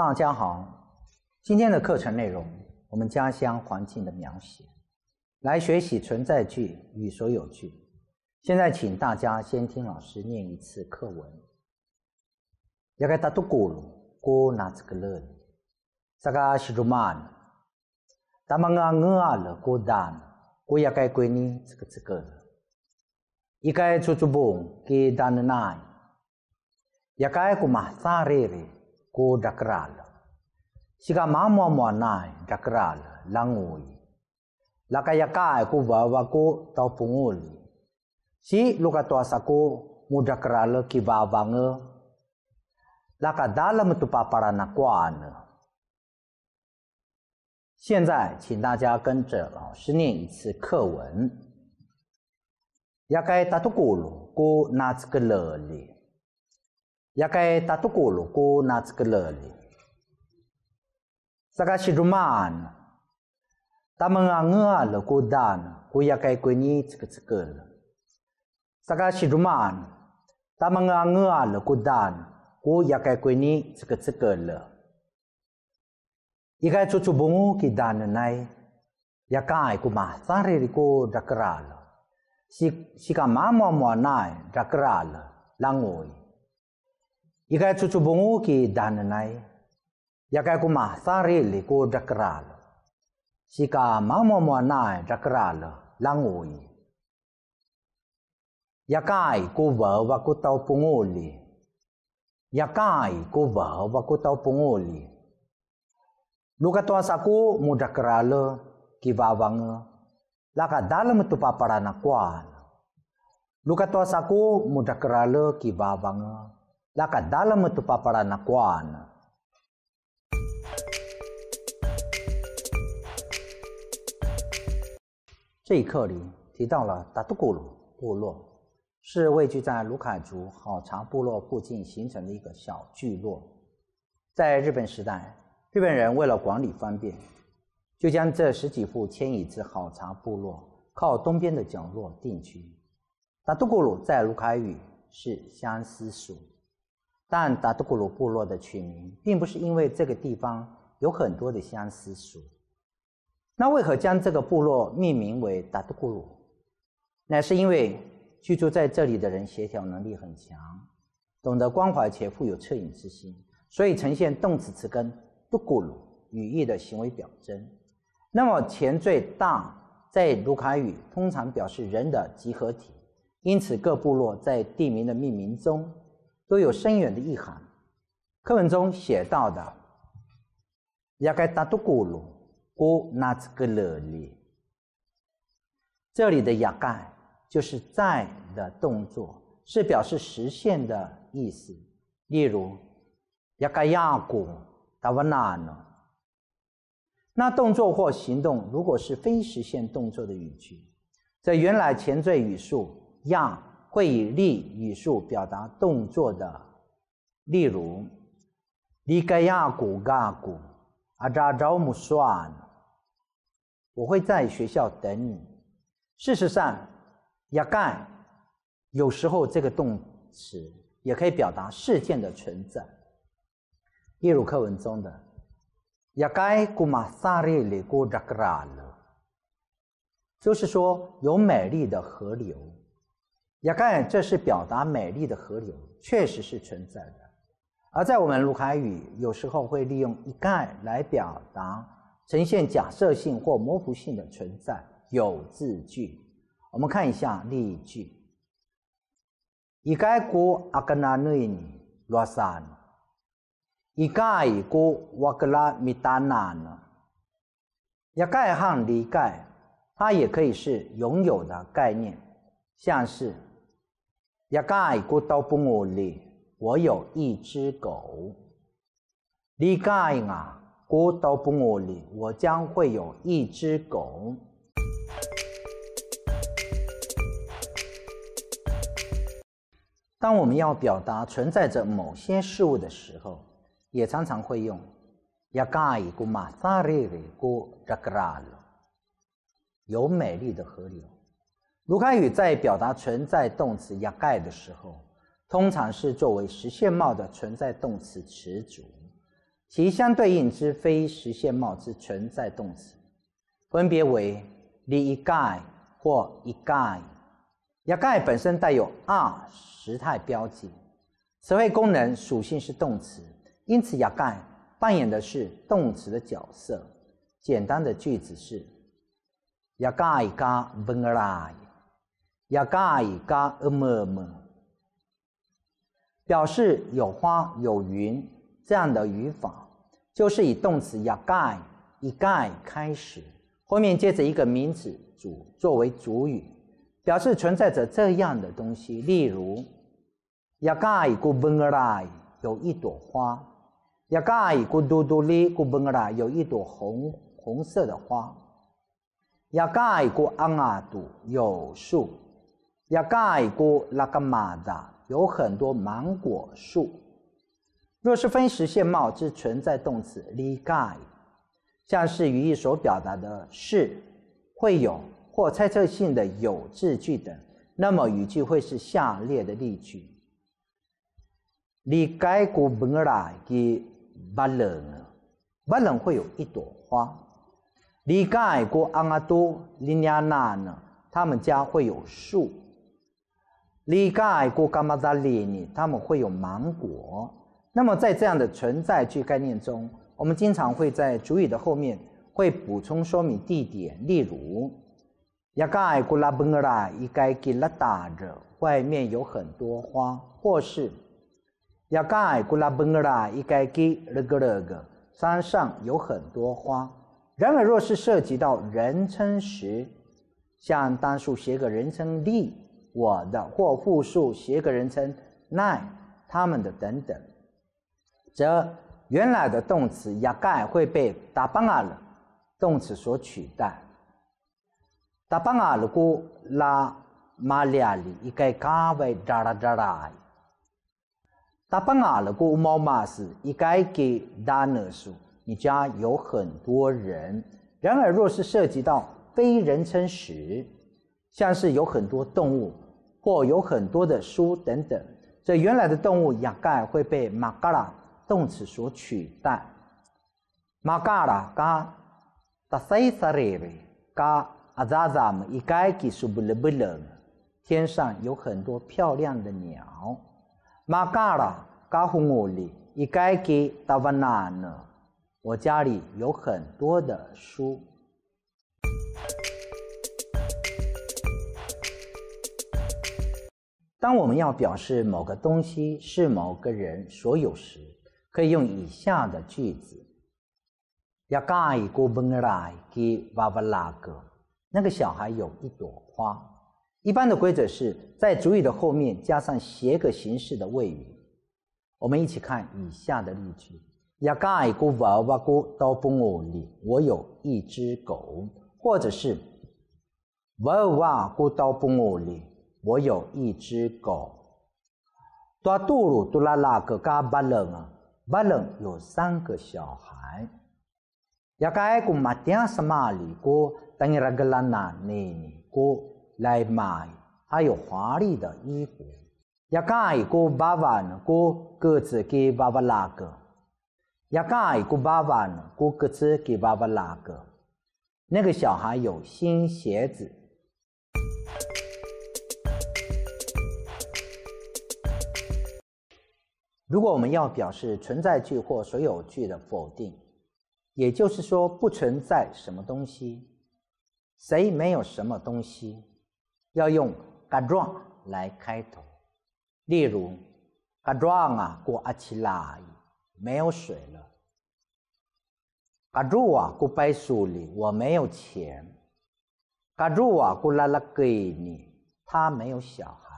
大家好，今天的课程内容我们家乡环境的描写，来学习存在句与所有句。现在，请大家先听老师念一次课文。雅盖达多曼，达玛阿恩阿勒古丹，古雅盖贵尼兹格兹一盖珠珠崩给丹尼，雅盖古玛萨瑞。哥打个 ral，是个妈妈妈奶打个 ral，冷乌伊，拉卡雅娃娃过到乌扑里，伊，西卢卡托阿萨木扎克 ral 咯，基娃娃哥，拉卡达勒么托帕，Para 呢。现在，请大家跟着老师念一次课文。雅该打托过伊，过那兹个 r a yakay tatukulu ku natskeleli. Saka shiruman tamanga ngal ku dan ku yakay kuni tskel. Saka shiruman tamanga ngal ku dan ku yakay kuni tskel. Ikay bungu ki dan nai yakay ku mahtari ku dakral. Si, si kamamo mo nai dakral langoi. Ika cucu bungu ki dananai. kai kuma sari li ku dakralo. Sika mamo mo nai dakralo langui. Yakai ku bawa ku tau punguli. Yakai ku bawa ku tau punguli. Luka tuas aku muda kerala kibawang laka dalam tu paparana kuan. Luka tuas aku ki bawang. ngu. 在《达拉姆图巴 Para Nakuan 这一课里，提到了达都古鲁部落，是位居在卢凯族好茶部落附近形成的一个小聚落。在日本时代，日本人为了管理方便，就将这十几户迁移至好茶部落靠东边的角落定居。达杜古鲁在卢凯语是相思树。但达德古鲁部落的取名，并不是因为这个地方有很多的相思树。那为何将这个部落命名为达德古鲁？那是因为居住在这里的人协调能力很强，懂得关怀且富有恻隐之心，所以呈现动词词根“都古鲁”语义的行为表征。那么前缀“ down 在卢卡语通常表示人的集合体，因此各部落在地名的命名中。都有深远的意涵。课文中写到的“雅盖达多古鲁古纳兹格勒里”，这里的“雅盖”就是在的动作，是表示实现的意思。例如“雅盖亚古达瓦纳诺”，那动作或行动如果是非实现动作的语句，在原来前缀语数“亚”。会以力语速表达动作的，例如 “li 亚古嘎古，阿扎招姆算，我会在学校等你。”事实上 y 干有时候这个动词也可以表达事件的存在，例如课文中的 “ya 古马萨 g 里 ma sa r 就是说有美丽的河流。“ya 这是表达美丽的河流，确实是存在的。而在我们卢卡语，有时候会利用一 g 来表达呈现假设性或模糊性的存在。有字句，我们看一下例句一 g a 阿格纳内 gana ne ni luasan”，“e gai 和 “e g 它也可以是拥有的概念，像是。也盖一个刀不饿哩，我有一只狗。你盖啊，锅刀不饿哩，我将会有一只狗。当我们要表达存在着某些事物的时候，也常常会用也盖一个马萨里的锅热格拉有美丽的河流。卢开宇在表达存在动词 “ya g 的时候，通常是作为实现貌的存在动词词组，其相对应之非实现貌之存在动词分别为 “li gai” 或 “gai”。ya g 本身带有 “r” 时态标记，词汇功能属性是动词，因此 ya g 扮演的是动词的角色。简单的句子是：“ya gai ga veng r a i 야盖以盖阿么么，表示有花有云这样的语法，就是以动词야盖以盖开始，后面接着一个名词主作为主语，表示存在着这样的东西。例如，야盖구봉아 라， 有一朵花；야盖구뚜뚜리구봉아 라， 有一朵红红色的花；야盖구안아 두， 有树。亚盖国拉格马达有很多芒果树。若是分实现貌之存在动词里盖，像是语义所表达的是会有或猜测性的有字句等，那么语句会是下列的例句：里盖国门儿来给巴冷呢，巴冷会有一朵花；里盖国阿阿多里尼亚那呢，他们家会有树。里盖过嘎玛达里尼，他们会有芒果。那么在这样的存在句概念中，我们经常会在主语的后面会补充说明地点，例如，雅盖古拉崩格拉一盖给拉打着，外面有很多花；或是雅盖古拉崩格拉一盖给勒格勒格，山上有很多花。然而，若是涉及到人称时，像单数写个人称力。我的或复数、斜格人称、那，他们的等等，则原来的动词 y a g a 会被 d a b a n g a 动词所取代。d a b a n g a 如果拉玛丽亚里应该改为 dararai。d a b a n g a 如果斯应该给 danasu，你家有很多人。然而，若是涉及到非人称时，像是有很多动物或有很多的书等等。这原来的动物雅盖会被马嘎拉动词所取代。马嘎拉嘎达塞萨雷雷嘎阿扎扎姆伊盖吉苏布勒布勒，天上有很多漂亮的鸟。马嘎拉嘎呼我里伊盖吉达瓦纳呢，我家里有很多的书。当我们要表示某个东西是某个人所有时，可以用以下的句子：雅盖古本拉给瓦瓦拉格，那个小孩有一朵花。一般的规则是在主语的后面加上斜个形式的谓语。我们一起看以下的例句：雅盖古瓦瓦古到不我里，我有一只狗，或者是瓦瓦古到不我里。我有一只狗，多杜鲁多拉拉格嘎巴冷，啊，巴冷有三个小孩，亚盖古马天使玛丽哥，等伊拉格拉娜内尼哥来买，还有华丽的衣服，亚盖古巴万呢？哥格子给巴巴拉哥，亚盖古巴万呢？哥格子给巴巴拉哥，那个小孩有新鞋子。如果我们要表示存在句或所有句的否定，也就是说不存在什么东西，谁没有什么东西，要用 ga n 来开头。例如，ga n 啊，过阿奇拉，没有水了。ga 壮啊，过白苏里，我没有钱。ga 壮啊，过拉拉格你，尼，他没有小孩。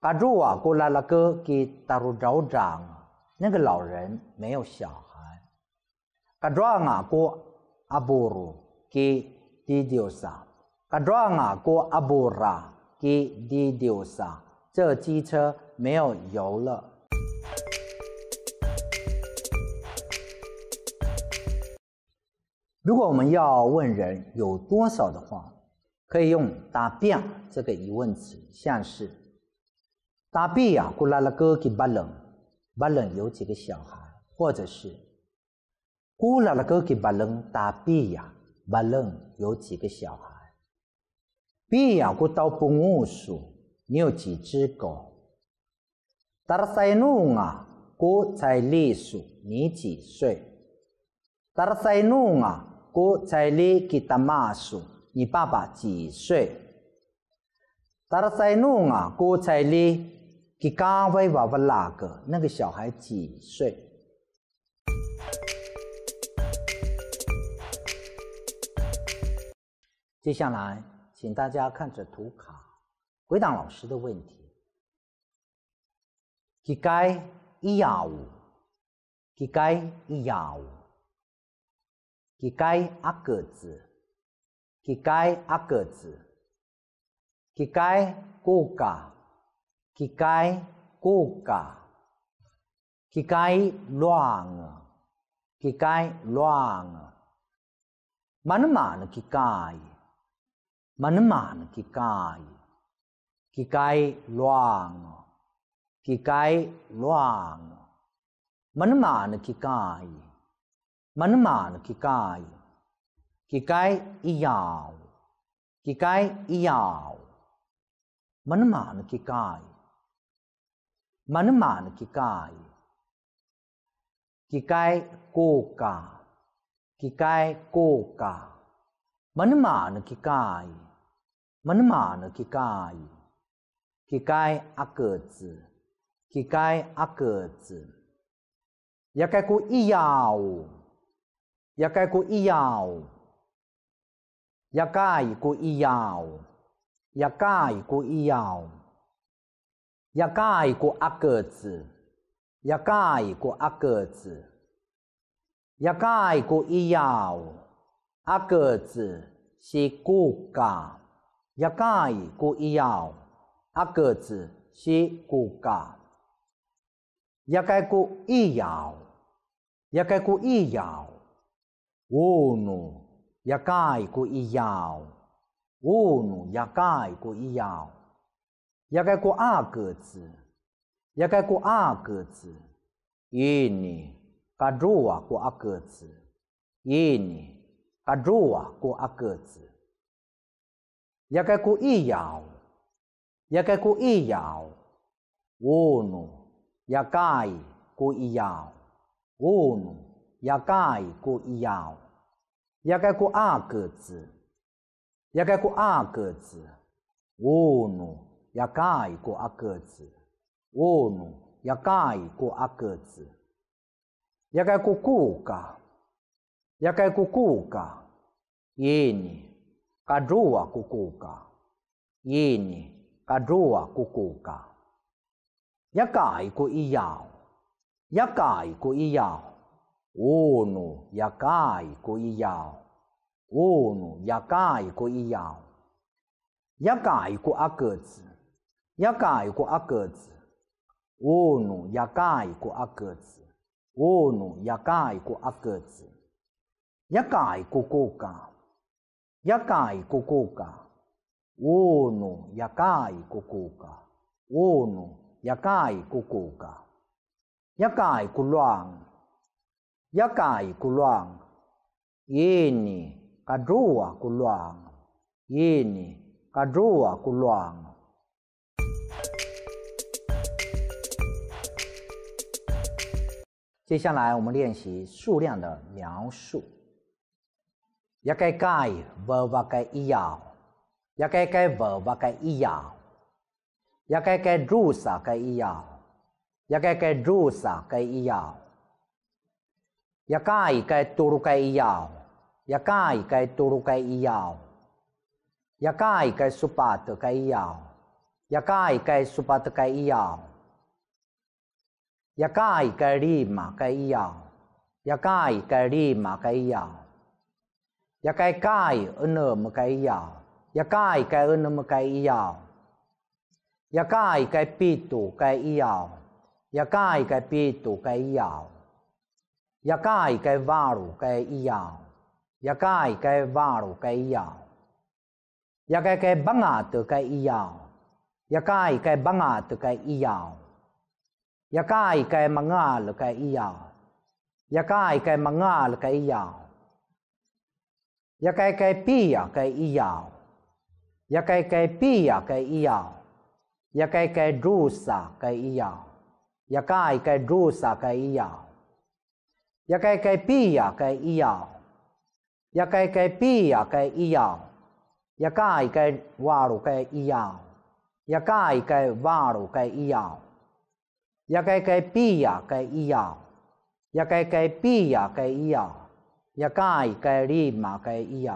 阿卓啊，过来了哥给大路找张。那个老人没有小孩。阿壮啊，过阿波鲁给迪迪奥萨。阿壮啊，过阿波拉给迪迪奥萨。这机车没有油了。如果我们要问人有多少的话，可以用“答辩这个疑问词，像是。大 B 呀，古拉拉哥给巴冷，巴冷有几个小孩？或者是古拉拉哥给巴冷，大 B 呀，巴冷有几个小孩？B 呀，古到不木数，你有几只狗？达拉塞努啊，古才里数，你几岁？达拉塞努啊，古才里给达马数，你爸爸几岁？达拉塞努啊，古才里。给刚喂娃娃哪个？那个小孩几岁？接下来，请大家看着图卡，回答老师的问题。给该一呀五，给该一呀五，给该阿个子，给该阿个子，给该过噶。kikai kuka kikai loang kikai loang manman kikai manman kikai kikai loang kikai loang manman kikai manman kikai kikai iao kikai iao manman kikai 满满的乞丐，乞丐哥哥，乞丐哥的乞丐，马的乞丐，阿个子，乞阿个子，也该过一摇，也该过一摇，也该过一摇，也该过一摇。一盖过阿哥子，一盖过阿哥子，一盖过一摇阿哥子是哥哥，一盖过一摇阿哥子是哥哥，一盖过一摇，一盖过一摇，喔侬，一盖过一摇，喔侬，一盖过一摇。也该过二个子，也该过二个子，一年，阿住啊过二个子，一年，阿住啊过二个子，也该过一窑，也该过一窑，哦侬，也该过一窑，哦侬，也该过一窑，也该过二个子，也该过二个子，哦侬。要盖一个阿哥子，我努要盖一个阿哥子，也该个锅盖，也该个锅盖，耶尼，盖住啊个锅盖，耶尼，盖住啊个锅盖，要盖一个一样，要盖一个一样，我努要盖一个一样，我努要盖一个一样，要盖一个阿哥子。牙盖一个阿哥子，喔侬！牙盖一个阿哥子，喔侬！牙盖一个阿哥子，牙盖一个高卡，牙盖一个高卡，喔侬！牙盖一个高卡，喔侬！牙盖一个高卡，牙一个乱，牙盖个乱，耶尼卡卓啊古乱，耶尼个卓啊个乱。接下来我们练习数量的描述。一个盖，五五个一摇，一个盖，五五个一摇，一个盖，多少个一摇，一个盖，多少个一摇，一个盖，多少个一摇，一个盖，多少个一摇，一个盖，多少个一摇。Yakai karima kaiyaw. Yakai karima yao, Yakai kai unum yao, Yakai kai unum kaiyaw. Yakai kai pitu yao, Yakai kai pitu yao, Yakai kai varu yao, Yakai kai varu yao, Yakai kai banga tu yao, Yakai kai banga tu yao Yakai kay mangal kay iya. Yakai kay mangal kay iya. Yakai kay pia kay iya. Yakai kay pia kay iya. Yakai kay drusa kay iya. Yakai kay drusa kay iya. Yakai kay pia kay iya. Yakai kay pia kay iya. Yakai kay waru kay iya. Yakai kay waru kay iya. या काय काय pija kaj ija, ja kaj kaj pija kaj ija, ja kai kaj riima kaj ija,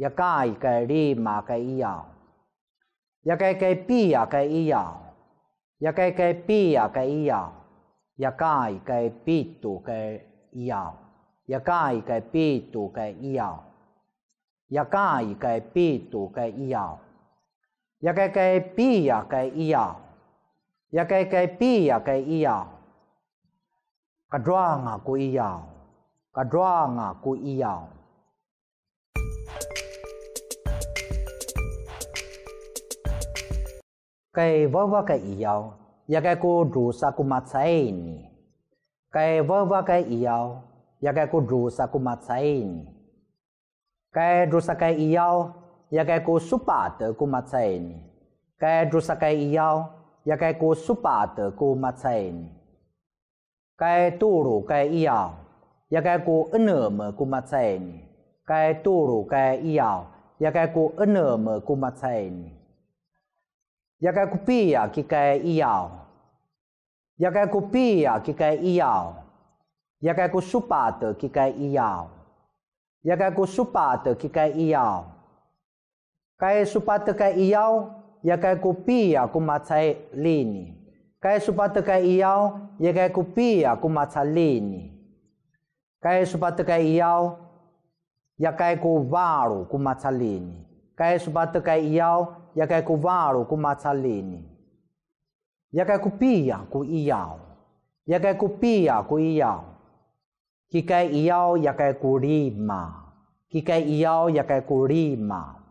ja kai kaj riima kaj ija, ja kaj kaj pija kaj ija, ja kaj kaj pija kaj ija, ja kai kaj pitu kaj ija, ja kai kaj pitu kaj ija, ja kai kaj pitu kaj ija, ja kaj kaj pija kaj ija. ya dạ, cái cái pi ya à, cái y ya ka draw nga ku y ya ka draw nga ku y ya cái vơ vơ à, à. cái y ya ya cái cô dạ, ru sa ku ma sai ni cái vơ vơ cái y ya ya cái cô ru sa ku ma sai ni cái ru sa cái y ya ya cái cô supa te ku ma sai ni cái ru sa cái y ya ya dạ cái cô supa tờ cô mà chen cái tu rủ cái yêu ya dạ cái cô ân mà cô mà chen cái tu rủ cái yêu ya dạ cái cô ân mà cô mà chen ya cái cô pia ki à cái yêu ya cái cô pia ki à cái yêu ya cái cô supa tờ ki cái yêu ya cái cô supa tờ ki cái yêu cái supa tờ cái yêu yakaikupia kumatsa lini kai supatika iyau yakaikupia kumatsa lini kai supatika iyau yakaikuvaru kumatsa lini kai supatika iyau yakaikuvaru kumatsa lini yakaikupia ku iyau yakaikupia ku iyau kikai iyau yakaikurima kikai iyau yakaikurima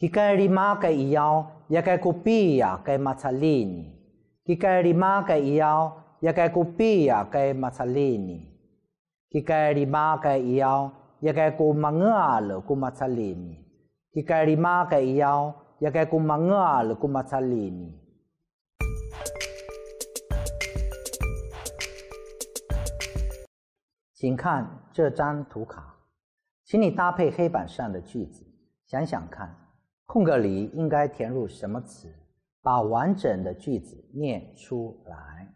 佮佮里玛佮伊也佮佮比呀，佮玛查林。佮佮里玛佮伊也佮佮比呀，佮玛查林。佮佮里玛佮伊也佮佮玛鹅佬，佮玛查林。佮佮里玛佮伊奥，也佮佮玛鹅佬，佮玛查林。请看这张图卡，请你搭配黑板上的句子，想想看。空格里应该填入什么词？把完整的句子念出来。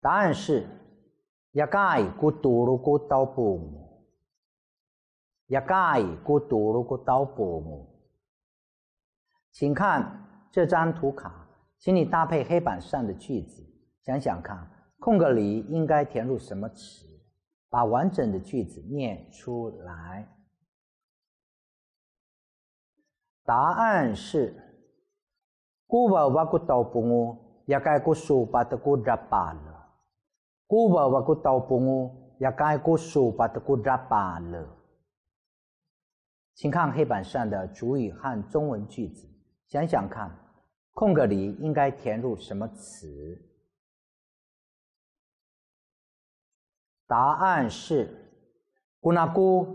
答案是：yakai gu du lu gu dao bo mu。请看这张图卡，请你搭配黑板上的句子，想想看，空格里应该填入什么词？把完整的句子念出来答案是古文哇古都不我也该古书吧的古咋办了古文哇古都不我也该古书吧的古咋办了请看黑板上的主语和中文句子想想看空格里应该填入什么词答案是：古那古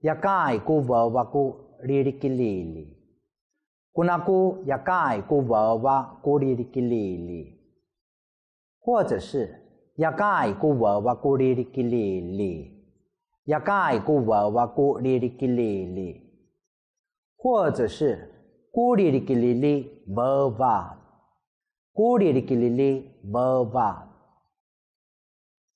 呀盖古娃娃古哩哩吉哩哩，古那古呀盖古娃娃古哩哩哩哩，或者是呀盖古娃娃古哩哩哩哩，呀盖古娃娃古哩哩吉哩哩，或者是古哩哩吉哩哩娃娃，古哩哩吉哩哩娃娃。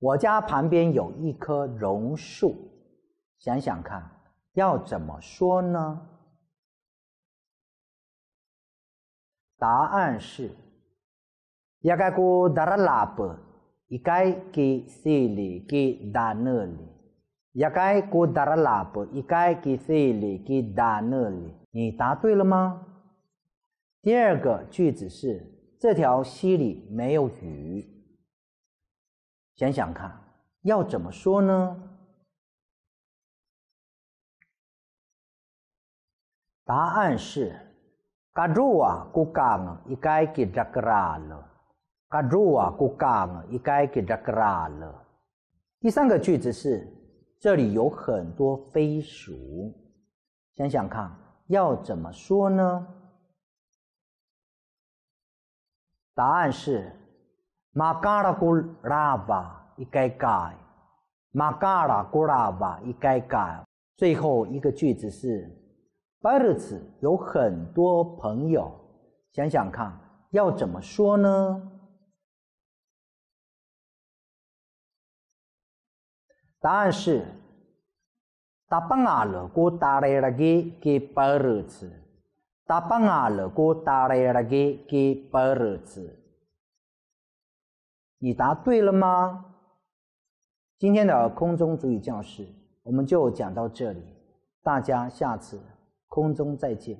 我家旁边有一棵榕树，想想看，要怎么说呢？答案是：야개고다라라보이개기시리기다네리야개고다라拉보이개给시리给达네 리。 你答对了吗？第二个句子是：这条溪里没有鱼。想想看，要怎么说呢？答案是：噶住啊，a 讲，应该 a 这个了。噶住啊，不讲，应 a 给这个了。第三个句子是：这里有很多飞鼠。想想看，要怎么说呢？答案是。玛嘎拉古拉瓦一盖盖，玛嘎拉古拉瓦一盖盖。最后一个句子是：巴尔兹有很多朋友，想想看，要怎么说呢？答案是：达巴阿勒古达雷拉给给巴尔兹，达巴阿勒古达雷拉给给 r 尔兹。你答对了吗？今天的空中主语教室我们就讲到这里，大家下次空中再见。